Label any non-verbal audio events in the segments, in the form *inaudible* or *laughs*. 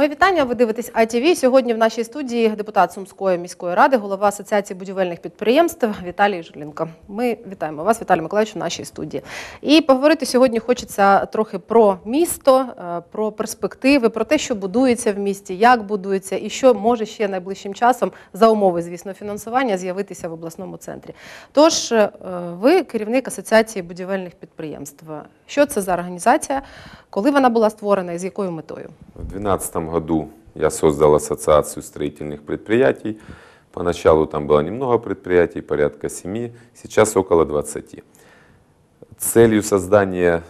Моє вітання. Ви дивитесь ITV. Сьогодні в нашій студії депутат Сумської міської ради, голова Асоціації будівельних підприємств Віталій Журлінко. Ми вітаємо вас, Віталій Миколаївич, в нашій студії. І поговорити сьогодні хочеться трохи про місто, е, про перспективи, про те, що будується в місті, як будується і що може ще найближчим часом за умови, звісно, фінансування з'явитися в обласному центрі. Тож, е, ви керівник Асоціації будівельних підприємств. Що це за організація? Коли вона була створена і з якою метою? У 2012 году я создал ассоциацию строительных предприятий. Поначалу там было немного предприятий, порядка семи, сейчас около 20. Целью создания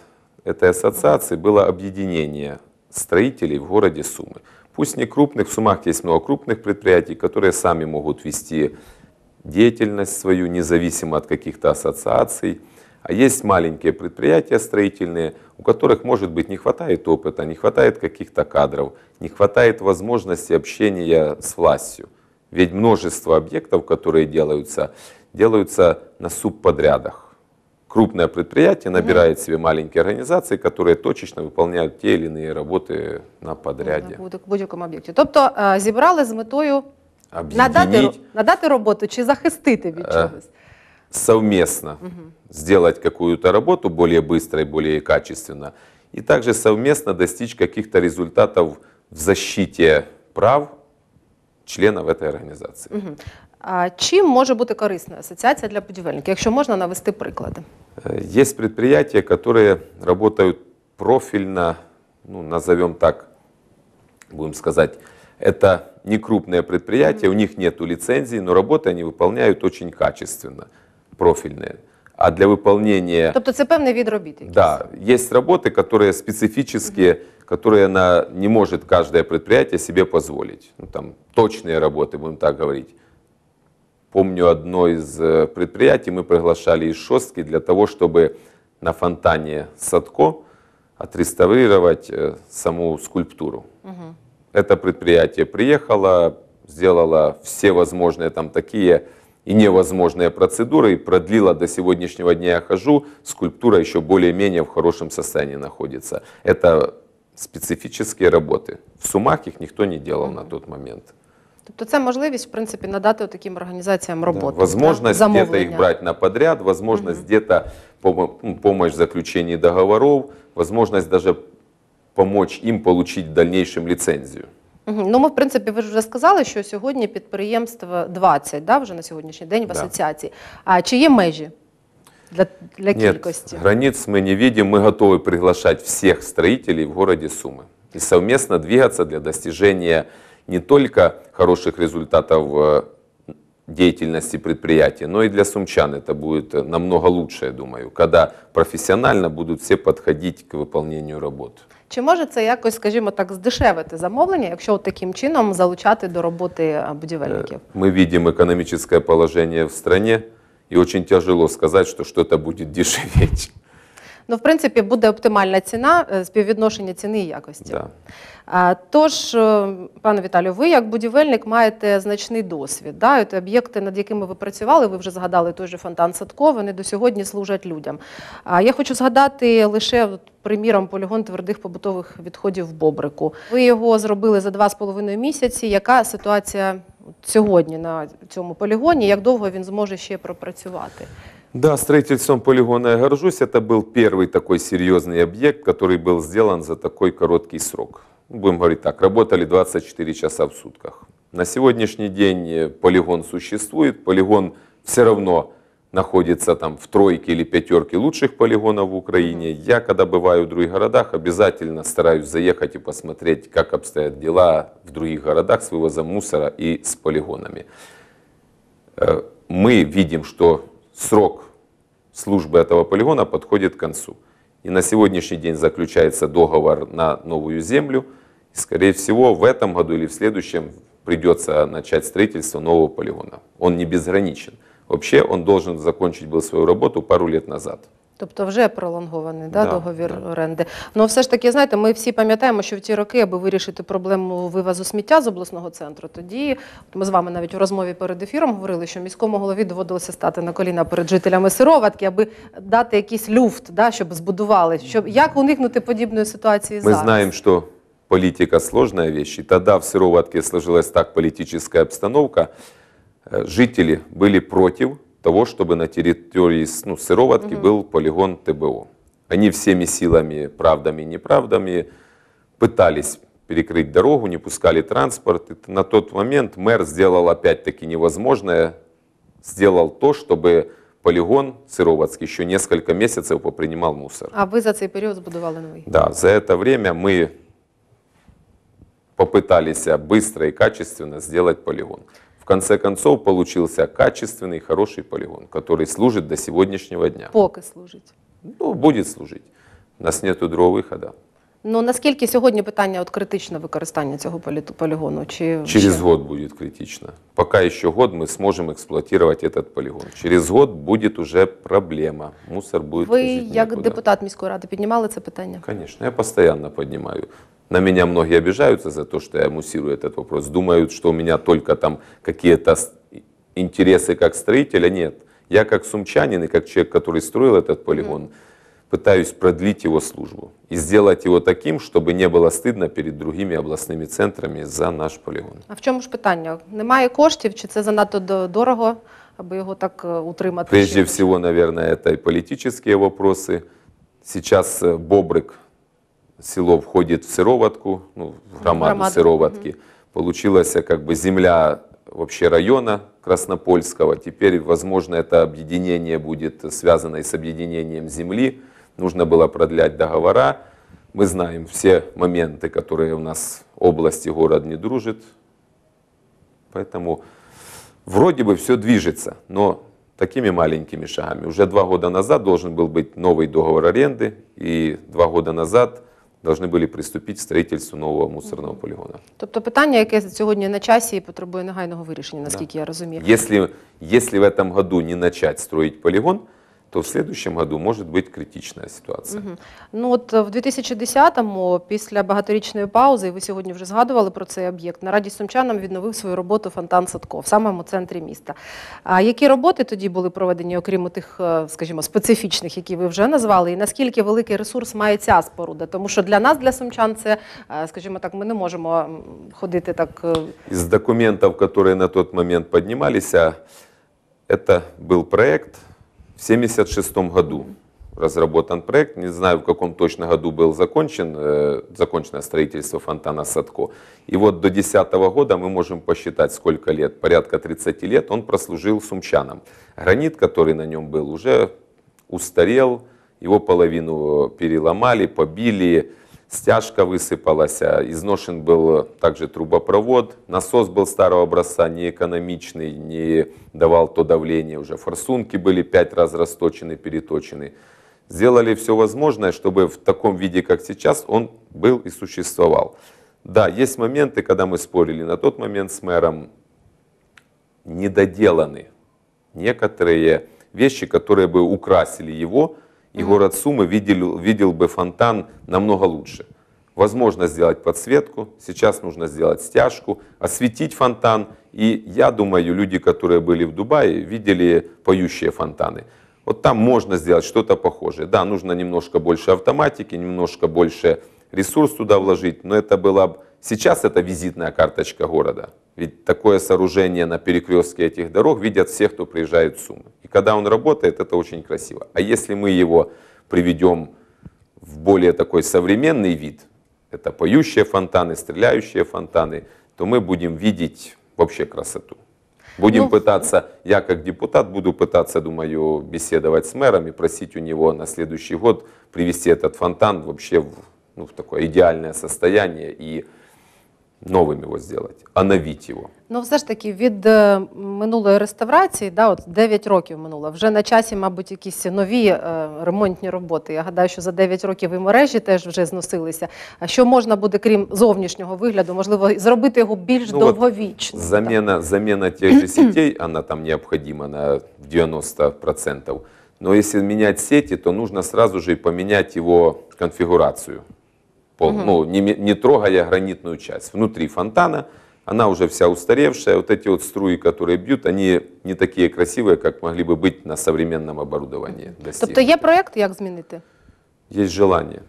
этой ассоциации было объединение строителей в городе Сумы. Пусть не крупных, в Сумах есть много крупных предприятий, которые сами могут вести деятельность свою, независимо от каких-то ассоциаций. А есть маленькие предприятия строительные, у которых, может быть, не хватает опыта, не хватает каких-то кадров, не хватает возможности общения с властью. Ведь множество объектов, которые делаются, делаются на субподрядах. Крупное предприятие набирает себе маленькие организации, которые точечно выполняют те или иные работы на подряді. На будь-якому об'єкті. Тобто зібрали з метою Объединить. надати, надати роботу чи захистити від чогось совместно угу. сделать какую-то работу более быстро и более качественно, и также совместно достичь каких-то результатов в защите прав членів цієї організації. Угу. А чим може бути корисна асоціація для будівельників, якщо можна навести приклади? Э, есть предприятия, которые работают профильно, ну, назовем так, будем сказать, это не крупные предприятия, mm-hmm. у них нет лицензии, но работы они выполняют очень качественно. mm профильные. А для выполнения... Тобто це певний вид робіт якийсь? Да. Есть работы, которые специфические, которые она не может каждое предприятие себе позволить. Ну, там точные работы, будем так говорить. Помню, одно из э, предприятий мы приглашали из Шостки для того, чтобы на фонтане Садко отреставрировать э, саму скульптуру. Угу. Это предприятие приехало, сделало все возможные там такие и невозможные процедуры и продлила до сегодняшнего дня я хожу, скульптура еще более-менее в хорошем состоянии находится. Это специфические работы. В Сумах их никто не делал на тот момент. Тобто це возможность, в принципе, надать вот таким организациям работу, Да, возможность да? где-то их брать на подряд, возможность угу. где-то ну, помощь в заключении договоров, возможность даже помочь им получить в дальнейшем лицензию. Ну, ми, в принципі, ви ж вже сказали, що сьогодні підприємств 20, да, вже на сьогоднішній день в да. А чи є межі для, для Нет, кількості? Границ ми не бачимо. Ми готові приглашати всіх строїтелів в місті Суми і совместно двигатися для достиження не тільки хороших результатів е, деятельности предприятия, но и для сумчан это будет намного лучше, я думаю, когда профессионально будут все подходить к выполнению работ. Чи може це якось, скажімо так, здешевити замовлення, якщо таким чином залучати до роботи е, будівельників? Е, ми видим економічне положення в стране, і очень тяжело сказати, що что-то будет *laughs* дешеветь. Ну, в принципі, буде оптимальна ціна, е, співвідношення ціни і якості. Да. Тож, е, пане Віталію, ви як будівельник маєте значний досвід. Да? От Об'єкти, над якими ви працювали, ви вже згадали той же фонтан Садко, вони до сьогодні служать людям. А я хочу згадати лише приміром полігон твердих побутових відходів в Бобрику. Ви його зробили за два з половиною місяці. Яка ситуація сьогодні на цьому полігоні? Як довго він зможе ще пропрацювати? Да, строительством полигона я горжусь. Это был первый такой серьезный объект, который был сделан за такой короткий срок. Будем говорить так, работали 24 часа в сутках. На сегодняшний день э, полигон существует, полигон все равно находится там в тройке или пятерке лучших полигонов в Украине. Я, когда бываю в других городах, обязательно стараюсь заехать и посмотреть, как обстоят дела в других городах с вывозом мусора и с полигонами. Э, мы видим, что срок службы этого полигона подходит к концу. И на сегодняшний день заключается договор на новую землю. И, скорее всего, в этом году или в следующем придется начать строительство нового полигона. Он не безграничен. Вообще он должен закончить был свою работу пару лет назад. Тобто вже пролонгований да, да договір да. оренди. Ну все ж таки, знаєте, ми всі пам'ятаємо, що в ті роки, аби вирішити проблему вивозу сміття з обласного центру, тоді ми з вами навіть у розмові перед ефіром говорили, що міському голові доводилося стати на коліна перед жителями сироватки, аби дати якийсь люфт, да, щоб збудували, щоб як уникнути подібної ситуації ми зараз. Ми знаємо, що політика сложна вещь. И тогда в Сыроватке сложилась так політична обстановка. Е, жителі були проти. того, чтобы на территории ну, Сыроватки угу. был полигон ТБО. Они всеми силами, правдами и неправдами, пытались перекрыть дорогу, не пускали транспорт. И на тот момент мэр сделал опять-таки невозможное, сделал то, чтобы полигон Сыроватский еще несколько месяцев попринимал мусор. А вы за цей период сбудовали новый? Да, за это время мы попытались а, быстро и качественно сделать полигон. в конце концов получился качественный, хороший полигон, который служит до сегодняшнего дня. Поки служить. Ну, буде служити. У нас нет другого виходу. Ну наскільки сьогодні питання от критичне використання цього полігону? Чи через год буде критично? Поки ще год ми зможемо експлуатувати цей полігон. Через год буде вже проблема. Мусор буде Ви як депутат міської ради піднімали це питання? Звісно, я постійно піднімаю. На меня многие обижаются за то, что я муссирую этот вопрос. Думают, что у меня только там какие-то интересы как строителя. Нет. Я как сумчанин и как человек, который строил этот полигон, пытаюсь продлить его службу и сделать его таким, чтобы не было стыдно перед другими областными центрами за наш полигон. А в чому ж питання? Немає коштів, чи це занадто дорого, аби його так утримати? Прежде всего, наверное, это и политические вопросы. Сейчас э, Бобрик село входит в сыроватку, ну, в громаду, громаду. сыроватки. Угу. Получилась как бы земля вообще района Краснопольского. Теперь, возможно, это объединение будет связано и с объединением земли. Нужно было продлять договора. Мы знаем все моменты, которые у нас область и город не дружит. Поэтому вроде бы все движется, но такими маленькими шагами. Уже два года назад должен был быть новый договор аренды, и два года назад – должны были приступить к строительству нового мусорного полігону. Тобто питання, яке сьогодні на часі і потребує негайного вирішення, наскільки да. я розумію. Якщо в этом году не почати строїти полігон, то в следующем году может быть критичная ситуація. Угу. Ну от э, в 2010-му, після багаторічної паузи, ви сьогодні вже згадували про цей об'єкт. На раді сумчанам відновив свою роботу фонтан Садко в самому центрі міста. А які роботи тоді були проведені, окрім тих, э, скажімо, специфічних, які ви вже назвали, і наскільки великий ресурс має ця споруда? Тому що для нас, для сумчан, це е, скажімо так, ми не можемо ходити так е, з документів, які на той момент піднімалися, це був проект. В 1976 году разработан проект, не знаю в каком точно году был закончен, э, закончено строительство фонтана Садко. И вот до 2010 года мы можем посчитать сколько лет, порядка 30 лет он прослужил сумчанам. Гранит, который на нем был, уже устарел, его половину переломали, побили, стяжка высыпалась, а изношен был также трубопровод, насос был старого образца, неэкономичный, не давал то давление уже, форсунки были пять раз расточены, переточены. Сделали все возможное, чтобы в таком виде, как сейчас, он был и существовал. Да, есть моменты, когда мы спорили на тот момент с мэром, недоделаны некоторые вещи, которые бы украсили его, и город Сумы видел, видел бы фонтан намного лучше. Возможно сделать подсветку, сейчас нужно сделать стяжку, осветить фонтан. И я думаю, люди, которые были в Дубае, видели поющие фонтаны. Вот там можно сделать что-то похожее. Да, нужно немножко больше автоматики, немножко больше ресурс туда вложить, но это была бы... Сейчас это визитная карточка города. Ведь такое сооружение на перекрестке этих дорог видят все, кто приезжает в Сумы когда он работает, это очень красиво. А если мы его приведем в более такой современный вид, это поющие фонтаны, стреляющие фонтаны, то мы будем видеть вообще красоту. Будем ну, пытаться, я как депутат буду пытаться, думаю, беседовать с мэром и просить у него на следующий год привести этот фонтан вообще в, ну, в такое идеальное состояние и новым его сделать, оновить його. Ну, все ж таки, від е, минулої реставрації, да, от 9 років минуло. Вже на часі, мабуть, якісь нові е, ремонтні роботи. Я гадаю, що за 9 років і мережі теж вже зносилися. А що можна буде, крім зовнішнього вигляду, можливо, зробити його більш ну, довговічним? Заміна, заміна тих же сітей, вона там необхідна на 90%. Но ну, якщо менять сіті, то нужно одразу ж и поменять его конфигурацию. пол, угу. ну, не, не трогая гранитную часть. Внутри фонтана она уже вся устаревшая, вот эти вот струи, которые бьют, они не такие красивые, как могли бы быть на современном оборудовании. Тобто есть, проект, як змінити? Есть желание.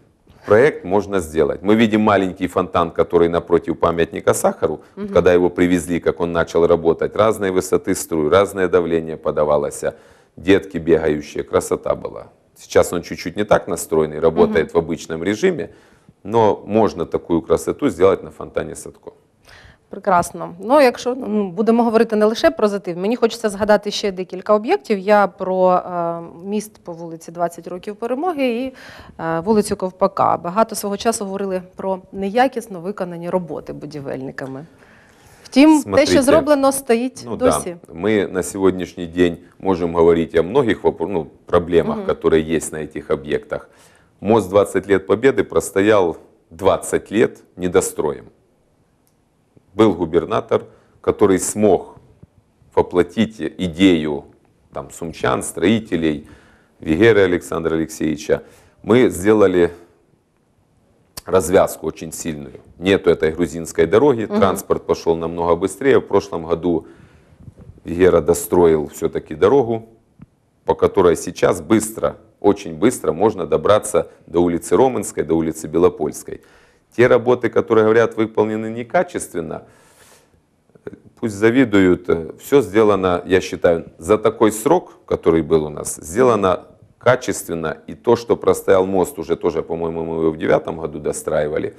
Проект можно сделать. Мы видим маленький фонтан, который напротив памятника Сахару. Угу. Когда его привезли, как он начал работать, разные высоты струй, разное давление подавалось. Детки бегающие, красота была. Сейчас он чуть-чуть не так настроенный, работает угу. в обычном режиме. Но можна таку красоту зробити на фонтані садко. Прекрасно. Ну, якщо ну, будемо говорити не лише про затив, мені хочеться згадати ще декілька об'єктів. Я про е, міст по вулиці 20 років перемоги і е, вулицю Ковпака. Багато свого часу говорили про неякісно виконані роботи будівельниками. Втім, Смотрите, те, що зроблено, стоїть ну, досі. Да. Ми на сьогоднішній день можемо говорити о многих ну, проблемах, які угу. є на цих об'єктах. мост 20 лет победы простоял 20 лет недостроем. Был губернатор, который смог воплотить идею там, сумчан, строителей, Вигера Александра Алексеевича. Мы сделали развязку очень сильную. Нету этой грузинской дороги, угу. транспорт пошел намного быстрее. В прошлом году Вигера достроил все-таки дорогу, по которой сейчас быстро очень быстро можно добраться до улицы Романской, до улицы Белопольской. Те работы, которые, говорят, выполнены некачественно, пусть завидуют, все сделано, я считаю, за такой срок, который был у нас, сделано качественно. И то, что простоял мост, уже тоже, по-моему, мы его в девятом году достраивали,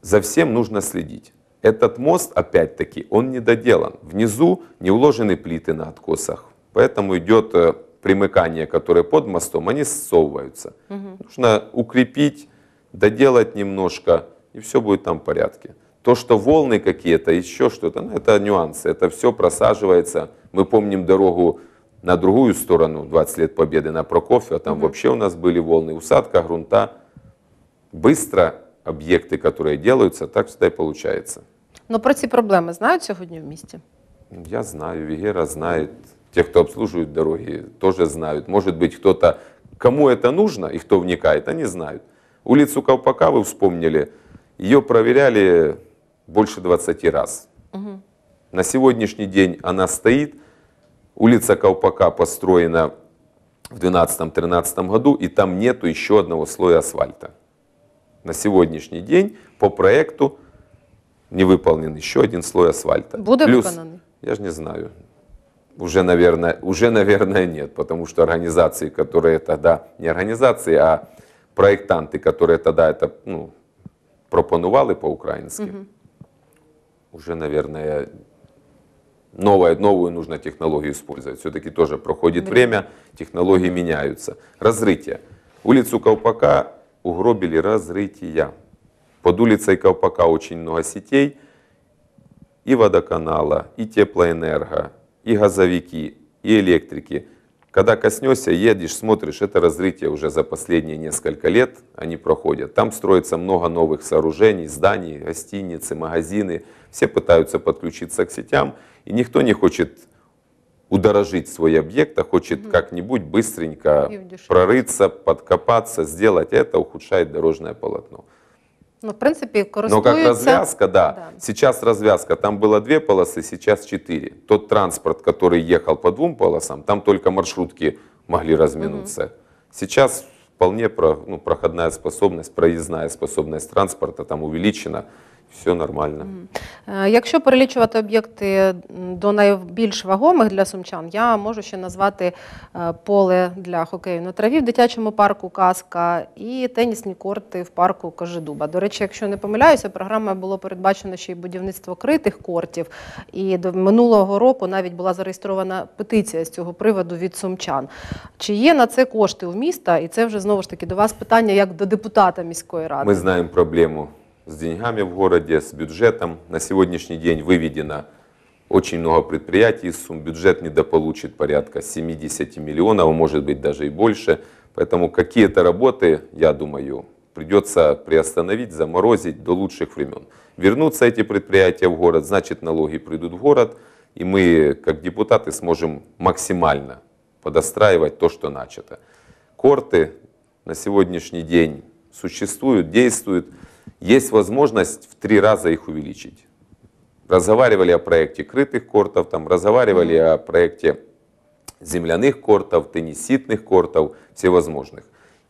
за всем нужно следить. Этот мост, опять-таки, он недоделан. Внизу не уложены плиты на откосах. Поэтому идет э, примыкания, которые под мостом, они ссовываются. Угу. Нужно укрепить, доделать немножко, и все будет там в порядке. То, что волны какие-то, еще что-то, ну, это нюансы, это все просаживается. Мы помним дорогу на другую сторону, 20 лет победы на а там угу. вообще у нас были волны, усадка, грунта. Быстро объекты, которые делаются, так все і получается. Но про ці проблемы знают сьогодні в месте? Я знаю, Вегера знает те, кто обслуживают дороги, тоже знают. Может быть, кто-то, кому это нужно и кто вникает, они знают. Улицу Колпака вы вспомнили, ее проверяли больше 20 раз. Угу. На сегодняшний день она стоит. Улица Колпака построена в 2012-2013 году, и там нету еще одного слоя асфальта. На сегодняшний день по проекту не выполнен еще один слой асфальта. Будет Плюс, виконаний? Я ж не знаю. Уже наверное, уже, наверное, нет, потому что организации, которые тогда, не организации, а проектанты, которые тогда это ну, пропонували по-украински, угу. уже, наверное, новое, новую нужно технологию использовать. Все-таки тоже проходит время. технологии меняются. Разрытие. Улицу Колпака угробили разрытия. Под улицей Колпака очень много сетей и водоканала, и теплоэнерго, и газовики, и электрики. Когда коснешься, едешь, смотришь, это разрытие уже за последние несколько лет, они проходят. Там строится много новых сооружений, зданий, гостиницы, магазины. Все пытаются подключиться к сетям, и никто не хочет удорожить свой объект, а хочет как-нибудь быстренько прорыться, подкопаться, сделать это, ухудшает дорожное полотно. Ну, в принципе, користуется... Но как развязка, да. да. Сейчас развязка. Там было две полосы, сейчас четыре. Тот транспорт, который ехал по двум полосам, там только маршрутки могли разминуться. Угу. Сейчас вполне про, ну, проходная способность, проездная способность транспорта там увеличена. все нормально. Е, якщо перелічувати об'єкти до найбільш вагомих для сумчан, я можу ще назвати е, поле для хокею на траві в дитячому парку Казка і тенісні корти в парку Кожедуба. До речі, якщо не помиляюся, програмою було передбачено ще й будівництво критих кортів. І до минулого року навіть була зареєстрована петиція з цього приводу від сумчан. Чи є на це кошти у міста? І це вже знову ж таки до вас питання як до депутата міської ради. Ми знаємо проблему. с деньгами в городе, с бюджетом. На сегодняшний день выведено очень много предприятий из сумм. Бюджет недополучит порядка 70 миллионов, может быть даже и больше. Поэтому какие-то работы, я думаю, придется приостановить, заморозить до лучших времен. Вернутся эти предприятия в город, значит налоги придут в город, и мы, как депутаты, сможем максимально подостраивать то, что начато. Корты на сегодняшний день существуют, действуют есть возможность в три раза их увеличить. Разговаривали о проекте крытых кортов, там, разговаривали о проекте земляных кортов, тенниситных кортов, всевозможных.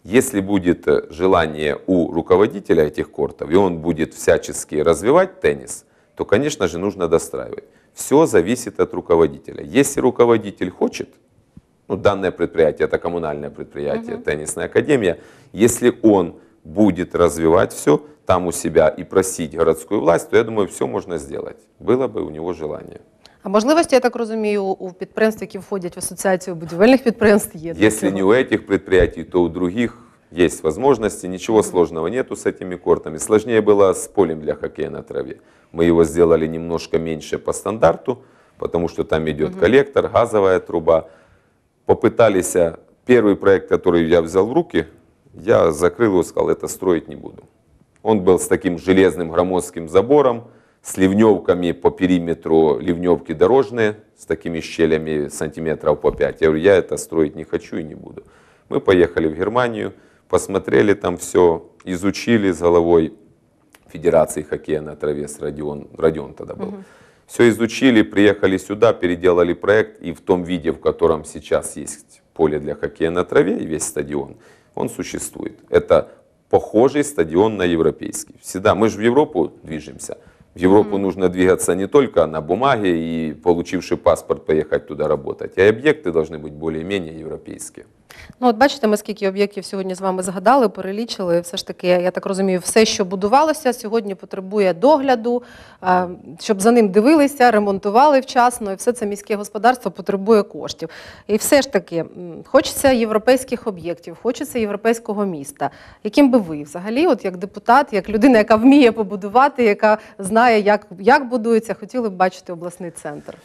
Если будет э, желание у руководителя этих кортов, и он будет всячески развивать теннис, то, конечно же, нужно достраивать. Все зависит от руководителя. Если руководитель хочет, ну, данное предприятие, это коммунальное предприятие, угу. теннисная академия, если он будет развивать все, там у себя и просить городскую власть, то я думаю, все можно сделать. Было бы у него желание. А возможности я так розумію, у предприятий, которые входят в ассоциацию будівельних предприятий? є. Якщо не у этих предприятий, то у других есть возможности. Ничего сложного нету с этими кортами. Сложнее было с полем для хоккея на траве. Мы его сделали немножко меньше по стандарту, потому что там идет коллектор, газовая труба. Попыталися, э, первый проект, который я взял в руки, я закрив і сказал, это строить не буду. Он был с таким железным громоздким забором, с ливневками по периметру, ливневки дорожные, с такими щелями сантиметров по 5. Я говорю, я это строить не хочу и не буду. Мы поехали в Германию, посмотрели там все, изучили с головой Федерации хоккея на траве с Родион, Родион тогда был. Угу. Все изучили, приехали сюда, переделали проект, и в том виде, в котором сейчас есть поле для хоккея на траве и весь стадион, он существует. Это похожий стадион на европейский. Всегда мы же в Европу движемся – В Европу нужно двигаться не только на бумаге и, получивши паспорт, поехать туда работать, а и объекты должны быть более-менее европейські. Ну, от бачите, ми скільки об'єктів сьогодні з вами згадали, перелічили. Все ж таки, я так розумію, все, що будувалося, сьогодні потребує догляду, щоб за ним дивилися, ремонтували вчасно, і все це міське господарство потребує коштів. І все ж таки, хочеться європейських об'єктів, хочеться європейського міста. Яким би ви взагалі, от як депутат, як людина, яка вміє побудувати, яка знає. знає, як як будується, хотіли б бачити обласний центр.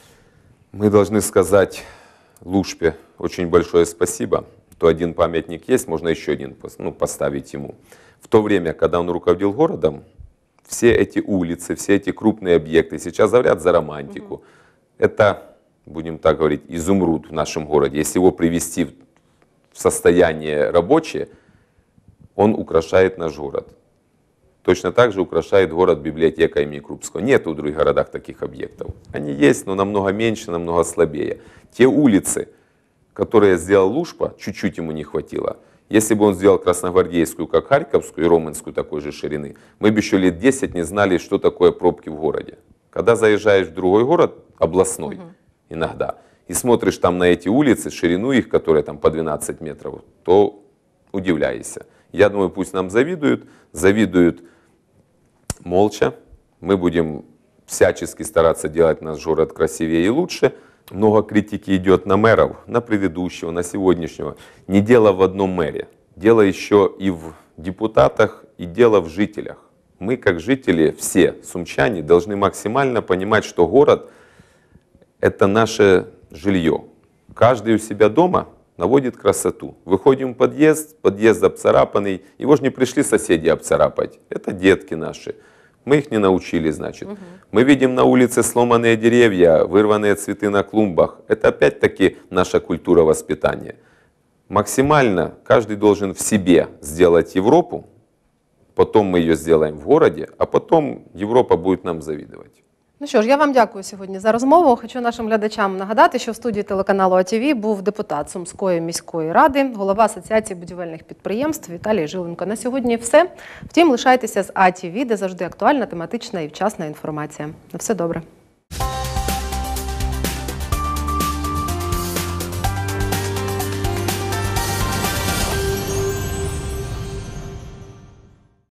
Мы должны сказать Лушпе очень большое спасибо. То один памятник есть, можно еще один ну, поставить ему. В то время, когда он руководил городом, все эти улицы, все эти крупные объекты сейчас говорят за романтику. Угу. Это, будем так говорить, изумруд в нашем городе. Если его привести в состояние рабочее, он украшает наш город. Точно так же украшает город библиотека имени Крупского. Нет в других городах таких объектов. Они есть, но намного меньше, намного слабее. Те улицы, которые сделал Лушпа, чуть-чуть ему не хватило. Если бы он сделал Красногвардейскую, как Харьковскую, и Романскую такой же ширины, мы бы еще лет 10 не знали, что такое пробки в городе. Когда заезжаешь в другой город, областной угу. иногда, и смотришь там на эти улицы, ширину их, которые там по 12 метров, то удивляешься. Я думаю, пусть нам завидуют, завидуют молча. Мы будем всячески стараться делать наш город красивее и лучше. Много критики идет на мэров, на предыдущего, на сегодняшнего. Не дело в одном мэре. Дело еще и в депутатах, и дело в жителях. Мы, как жители, все сумчане, должны максимально понимать, что город – это наше жилье. Каждый у себя дома наводит красоту. Выходим в подъезд, подъезд обцарапанный, его же не пришли соседи обцарапать, это детки наши. Мы их не научили, значит. Угу. Мы видим на улице сломанные деревья, вырванные цветы на клумбах. Это опять-таки наша культура воспитания. Максимально каждый должен в себе сделать Европу, потом мы ее сделаем в городе, а потом Европа будет нам завидовать. Ну що ж, я вам дякую сьогодні за розмову. Хочу нашим глядачам нагадати, що в студії телеканалу АТВ був депутат Сумської міської ради, голова Асоціації будівельних підприємств Віталій Жиленко. На сьогодні все. Втім, лишайтеся з АТВ, де завжди актуальна, тематична і вчасна інформація. На все добре.